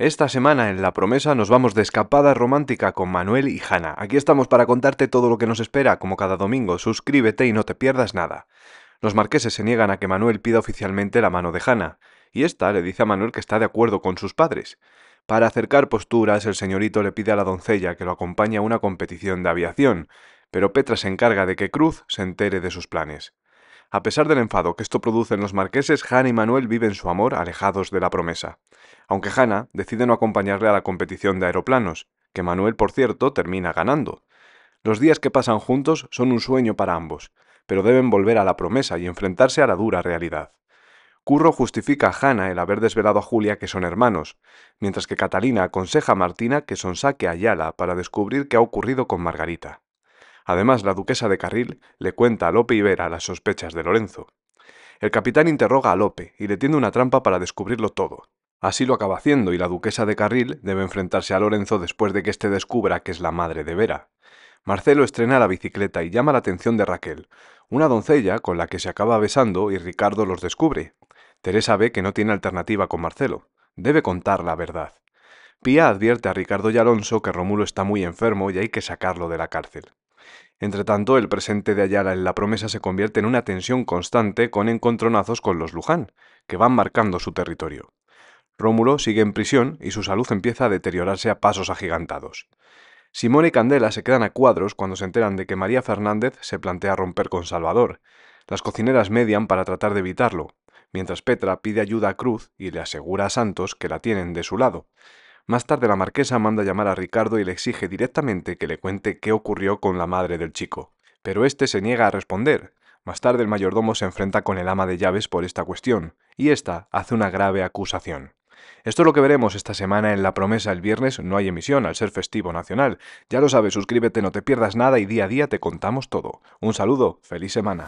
Esta semana en La Promesa nos vamos de escapada romántica con Manuel y Hanna. Aquí estamos para contarte todo lo que nos espera, como cada domingo. Suscríbete y no te pierdas nada. Los marqueses se niegan a que Manuel pida oficialmente la mano de Hanna, y esta le dice a Manuel que está de acuerdo con sus padres. Para acercar posturas, el señorito le pide a la doncella que lo acompañe a una competición de aviación, pero Petra se encarga de que Cruz se entere de sus planes. A pesar del enfado que esto produce en los marqueses, Hanna y Manuel viven su amor alejados de la promesa. Aunque Hannah decide no acompañarle a la competición de aeroplanos, que Manuel, por cierto, termina ganando. Los días que pasan juntos son un sueño para ambos, pero deben volver a la promesa y enfrentarse a la dura realidad. Curro justifica a Hanna el haber desvelado a Julia que son hermanos, mientras que Catalina aconseja a Martina que sonsaque a Ayala para descubrir qué ha ocurrido con Margarita. Además, la duquesa de Carril le cuenta a Lope y Vera las sospechas de Lorenzo. El capitán interroga a Lope y le tiende una trampa para descubrirlo todo. Así lo acaba haciendo y la duquesa de Carril debe enfrentarse a Lorenzo después de que éste descubra que es la madre de Vera. Marcelo estrena la bicicleta y llama la atención de Raquel, una doncella con la que se acaba besando y Ricardo los descubre. Teresa ve que no tiene alternativa con Marcelo. Debe contar la verdad. Pía advierte a Ricardo y Alonso que Romulo está muy enfermo y hay que sacarlo de la cárcel. Entre tanto, el presente de Ayala en la promesa se convierte en una tensión constante con encontronazos con los Luján, que van marcando su territorio. Rómulo sigue en prisión y su salud empieza a deteriorarse a pasos agigantados. Simón y Candela se quedan a cuadros cuando se enteran de que María Fernández se plantea romper con Salvador. Las cocineras median para tratar de evitarlo, mientras Petra pide ayuda a Cruz y le asegura a Santos que la tienen de su lado. Más tarde la marquesa manda llamar a Ricardo y le exige directamente que le cuente qué ocurrió con la madre del chico, pero este se niega a responder. Más tarde el mayordomo se enfrenta con el ama de llaves por esta cuestión, y ésta hace una grave acusación. Esto es lo que veremos esta semana en La Promesa. El viernes no hay emisión al ser festivo nacional. Ya lo sabes, suscríbete, no te pierdas nada y día a día te contamos todo. Un saludo, feliz semana.